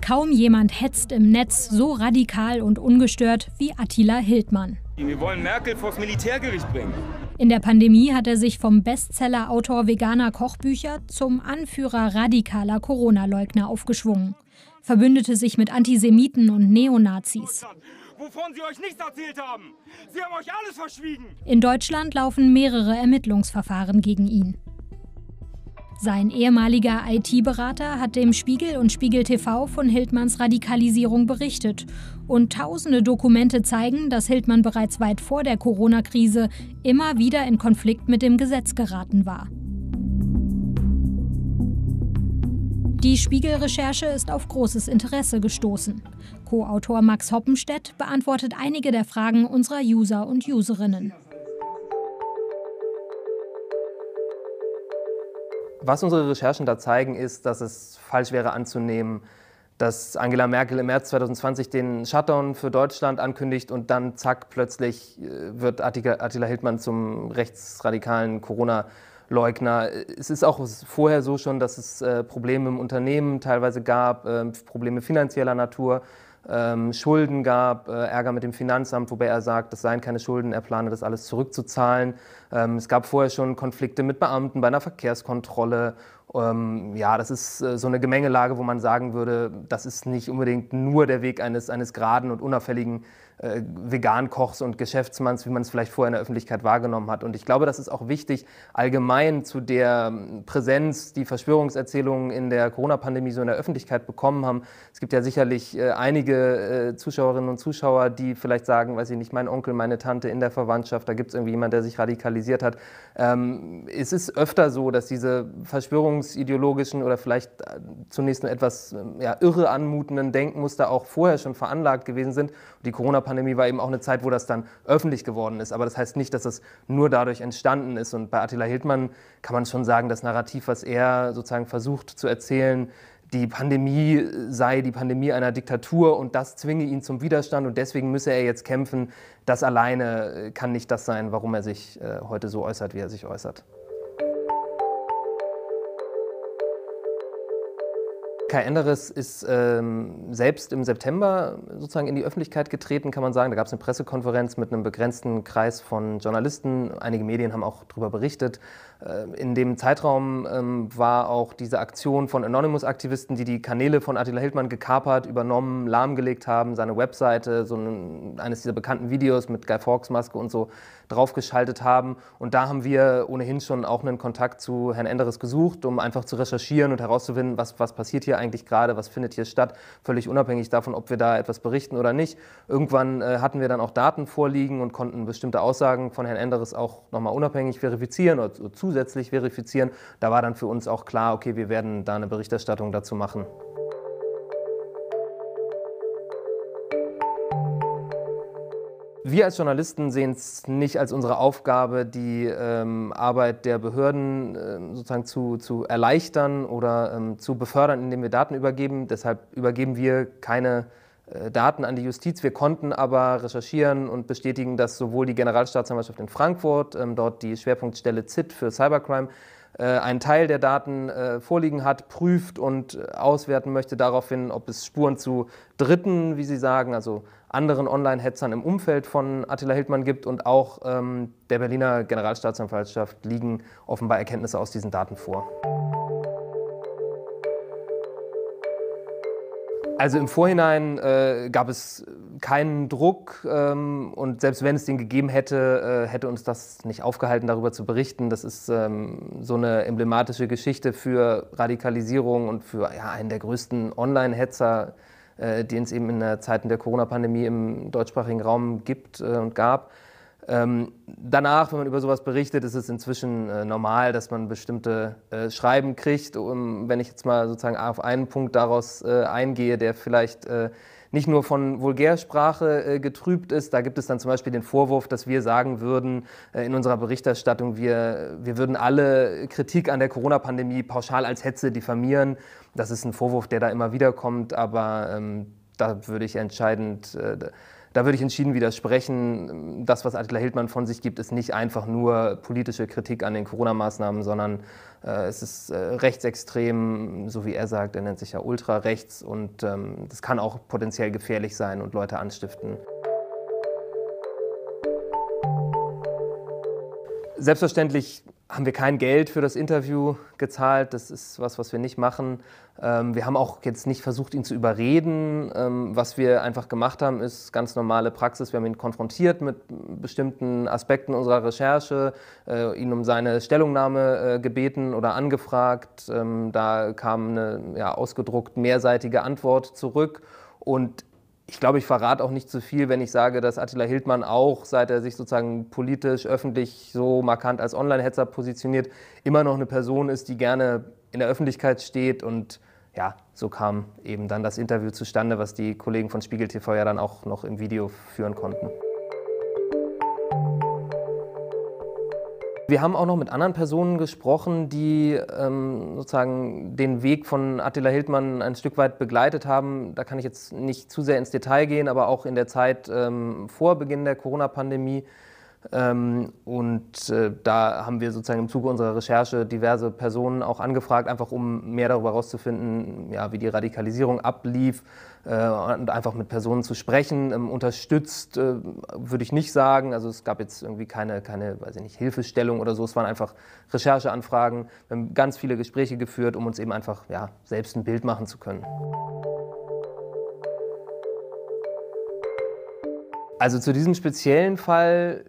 Kaum jemand hetzt im Netz so radikal und ungestört wie Attila Hildmann. Wir wollen Merkel vors Militärgericht bringen. In der Pandemie hat er sich vom Bestseller-Autor veganer Kochbücher zum Anführer radikaler Corona-Leugner aufgeschwungen, verbündete sich mit Antisemiten und Neonazis. Wovon Sie euch nichts erzählt haben. Sie haben euch alles verschwiegen. In Deutschland laufen mehrere Ermittlungsverfahren gegen ihn. Sein ehemaliger IT-Berater hat dem Spiegel und Spiegel TV von Hildmanns Radikalisierung berichtet. Und tausende Dokumente zeigen, dass Hildmann bereits weit vor der Corona-Krise immer wieder in Konflikt mit dem Gesetz geraten war. Die Spiegel-Recherche ist auf großes Interesse gestoßen. Co-Autor Max Hoppenstedt beantwortet einige der Fragen unserer User und Userinnen. Was unsere Recherchen da zeigen, ist, dass es falsch wäre anzunehmen, dass Angela Merkel im März 2020 den Shutdown für Deutschland ankündigt und dann zack, plötzlich äh, wird Attila Hildmann zum rechtsradikalen Corona-Leugner. Es ist auch vorher so schon, dass es äh, Probleme im Unternehmen teilweise gab, äh, Probleme finanzieller Natur ähm, Schulden gab, äh, Ärger mit dem Finanzamt, wobei er sagt, das seien keine Schulden, er plane das alles zurückzuzahlen. Ähm, es gab vorher schon Konflikte mit Beamten bei einer Verkehrskontrolle. Ähm, ja, das ist äh, so eine Gemengelage, wo man sagen würde, das ist nicht unbedingt nur der Weg eines, eines geraden und unauffälligen äh, Vegan-Kochs und Geschäftsmanns, wie man es vielleicht vorher in der Öffentlichkeit wahrgenommen hat. Und ich glaube, das ist auch wichtig, allgemein zu der ähm, Präsenz, die Verschwörungserzählungen in der Corona-Pandemie so in der Öffentlichkeit bekommen haben. Es gibt ja sicherlich äh, einige äh, Zuschauerinnen und Zuschauer, die vielleicht sagen, weiß ich nicht, mein Onkel, meine Tante in der Verwandtschaft, da gibt es irgendwie jemand, der sich radikalisiert hat. Ähm, es ist öfter so, dass diese verschwörungsideologischen oder vielleicht äh, zunächst nur etwas ähm, ja, irre anmutenden Denkmuster auch vorher schon veranlagt gewesen sind. Die Corona Corona-Pandemie war eben auch eine Zeit, wo das dann öffentlich geworden ist. Aber das heißt nicht, dass es nur dadurch entstanden ist. Und bei Attila Hildmann kann man schon sagen, das Narrativ, was er sozusagen versucht zu erzählen, die Pandemie sei die Pandemie einer Diktatur und das zwinge ihn zum Widerstand und deswegen müsse er jetzt kämpfen. Das alleine äh, kann nicht das sein, warum er sich äh, heute so äußert, wie er sich äußert. Kai Enderes ist ähm, selbst im September sozusagen in die Öffentlichkeit getreten, kann man sagen. Da gab es eine Pressekonferenz mit einem begrenzten Kreis von Journalisten. Einige Medien haben auch darüber berichtet. Äh, in dem Zeitraum ähm, war auch diese Aktion von Anonymous-Aktivisten, die die Kanäle von Attila Hildmann gekapert, übernommen, lahmgelegt haben, seine Webseite, so ein, eines dieser bekannten Videos mit Guy Fawkes Maske und so draufgeschaltet haben. Und da haben wir ohnehin schon auch einen Kontakt zu Herrn Enderes gesucht, um einfach zu recherchieren und herauszufinden, was, was passiert hier eigentlich gerade, was findet hier statt, völlig unabhängig davon, ob wir da etwas berichten oder nicht. Irgendwann äh, hatten wir dann auch Daten vorliegen und konnten bestimmte Aussagen von Herrn Enderes auch nochmal unabhängig verifizieren oder, oder zusätzlich verifizieren. Da war dann für uns auch klar, okay, wir werden da eine Berichterstattung dazu machen. Wir als Journalisten sehen es nicht als unsere Aufgabe, die ähm, Arbeit der Behörden ähm, sozusagen zu, zu erleichtern oder ähm, zu befördern, indem wir Daten übergeben. Deshalb übergeben wir keine äh, Daten an die Justiz. Wir konnten aber recherchieren und bestätigen, dass sowohl die Generalstaatsanwaltschaft in Frankfurt, ähm, dort die Schwerpunktstelle ZIT für Cybercrime, äh, einen Teil der Daten äh, vorliegen hat, prüft und äh, auswerten möchte daraufhin, ob es Spuren zu Dritten, wie Sie sagen, also anderen Online-Hetzern im Umfeld von Attila Hildmann gibt und auch ähm, der Berliner Generalstaatsanwaltschaft liegen offenbar Erkenntnisse aus diesen Daten vor. Also im Vorhinein äh, gab es äh, keinen Druck ähm, und selbst wenn es den gegeben hätte, äh, hätte uns das nicht aufgehalten, darüber zu berichten. Das ist ähm, so eine emblematische Geschichte für Radikalisierung und für ja, einen der größten Online-Hetzer äh, den es eben in der Zeiten der Corona-Pandemie im deutschsprachigen Raum gibt äh, und gab. Ähm, danach, wenn man über sowas berichtet, ist es inzwischen äh, normal, dass man bestimmte Schreiben kriegt. Und wenn ich jetzt mal sozusagen auf einen Punkt daraus eingehe, der vielleicht nicht nur von Vulgärsprache äh, getrübt ist. Da gibt es dann zum Beispiel den Vorwurf, dass wir sagen würden äh, in unserer Berichterstattung, wir, wir würden alle Kritik an der Corona-Pandemie pauschal als Hetze diffamieren. Das ist ein Vorwurf, der da immer wieder kommt, aber ähm, da würde ich entscheidend... Äh, da würde ich entschieden widersprechen. Das, was Attila Hildmann von sich gibt, ist nicht einfach nur politische Kritik an den Corona-Maßnahmen, sondern äh, es ist äh, rechtsextrem, so wie er sagt, er nennt sich ja ultrarechts und ähm, das kann auch potenziell gefährlich sein und Leute anstiften. Selbstverständlich haben wir kein Geld für das Interview gezahlt. Das ist was, was wir nicht machen. Ähm, wir haben auch jetzt nicht versucht, ihn zu überreden. Ähm, was wir einfach gemacht haben, ist ganz normale Praxis. Wir haben ihn konfrontiert mit bestimmten Aspekten unserer Recherche, äh, ihn um seine Stellungnahme äh, gebeten oder angefragt. Ähm, da kam eine ja, ausgedruckt mehrseitige Antwort zurück. Und ich glaube, ich verrate auch nicht zu viel, wenn ich sage, dass Attila Hildmann auch, seit er sich sozusagen politisch, öffentlich so markant als Online-Hetzer positioniert, immer noch eine Person ist, die gerne in der Öffentlichkeit steht. Und ja, so kam eben dann das Interview zustande, was die Kollegen von Spiegel TV ja dann auch noch im Video führen konnten. Wir haben auch noch mit anderen Personen gesprochen, die ähm, sozusagen den Weg von Attila Hildmann ein Stück weit begleitet haben. Da kann ich jetzt nicht zu sehr ins Detail gehen, aber auch in der Zeit ähm, vor Beginn der Corona-Pandemie ähm, und äh, da haben wir sozusagen im Zuge unserer Recherche diverse Personen auch angefragt, einfach um mehr darüber herauszufinden, ja, wie die Radikalisierung ablief äh, und einfach mit Personen zu sprechen. Ähm, unterstützt äh, würde ich nicht sagen. Also es gab jetzt irgendwie keine, keine weiß ich nicht, Hilfestellung oder so. Es waren einfach Rechercheanfragen. Wir haben ganz viele Gespräche geführt, um uns eben einfach ja, selbst ein Bild machen zu können. Also zu diesem speziellen Fall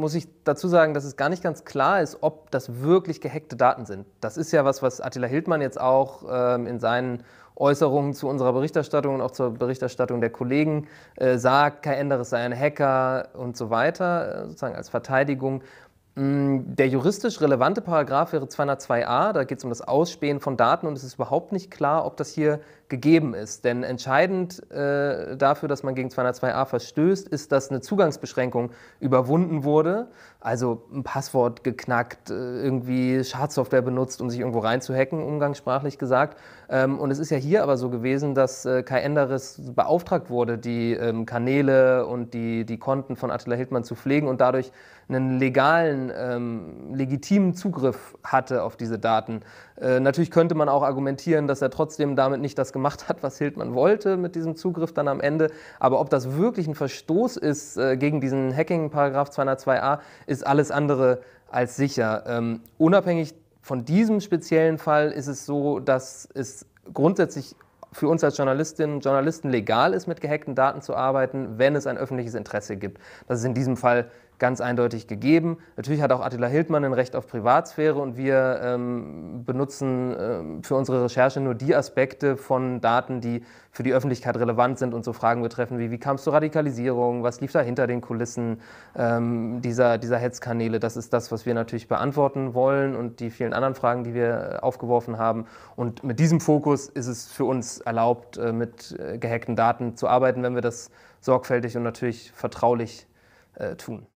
muss ich dazu sagen, dass es gar nicht ganz klar ist, ob das wirklich gehackte Daten sind. Das ist ja was, was Attila Hildmann jetzt auch ähm, in seinen Äußerungen zu unserer Berichterstattung und auch zur Berichterstattung der Kollegen äh, sagt. kein anderes sei ein Hacker und so weiter, äh, sozusagen als Verteidigung. Mm, der juristisch relevante Paragraph wäre 202a, da geht es um das Ausspähen von Daten und es ist überhaupt nicht klar, ob das hier gegeben ist. Denn entscheidend äh, dafür, dass man gegen 202a verstößt, ist, dass eine Zugangsbeschränkung überwunden wurde, also ein Passwort geknackt, äh, irgendwie Schadsoftware benutzt, um sich irgendwo reinzuhacken, umgangssprachlich gesagt. Ähm, und es ist ja hier aber so gewesen, dass äh, Kai Enderes beauftragt wurde, die ähm, Kanäle und die, die Konten von Attila Hildmann zu pflegen und dadurch einen legalen ähm, legitimen Zugriff hatte auf diese Daten. Äh, natürlich könnte man auch argumentieren, dass er trotzdem damit nicht das gemacht hat, was Hildmann wollte mit diesem Zugriff dann am Ende. Aber ob das wirklich ein Verstoß ist äh, gegen diesen Hacking-Paragraph 202a, ist alles andere als sicher. Ähm, unabhängig von diesem speziellen Fall ist es so, dass es grundsätzlich für uns als Journalistinnen und Journalisten legal ist, mit gehackten Daten zu arbeiten, wenn es ein öffentliches Interesse gibt. Das ist in diesem Fall ganz eindeutig gegeben. Natürlich hat auch Attila Hildmann ein Recht auf Privatsphäre und wir ähm, benutzen ähm, für unsere Recherche nur die Aspekte von Daten, die für die Öffentlichkeit relevant sind und so Fragen betreffen wie, wie kam es zur Radikalisierung, was lief da hinter den Kulissen ähm, dieser, dieser Hetzkanäle. Das ist das, was wir natürlich beantworten wollen und die vielen anderen Fragen, die wir äh, aufgeworfen haben. Und mit diesem Fokus ist es für uns erlaubt, äh, mit äh, gehackten Daten zu arbeiten, wenn wir das sorgfältig und natürlich vertraulich äh, tun.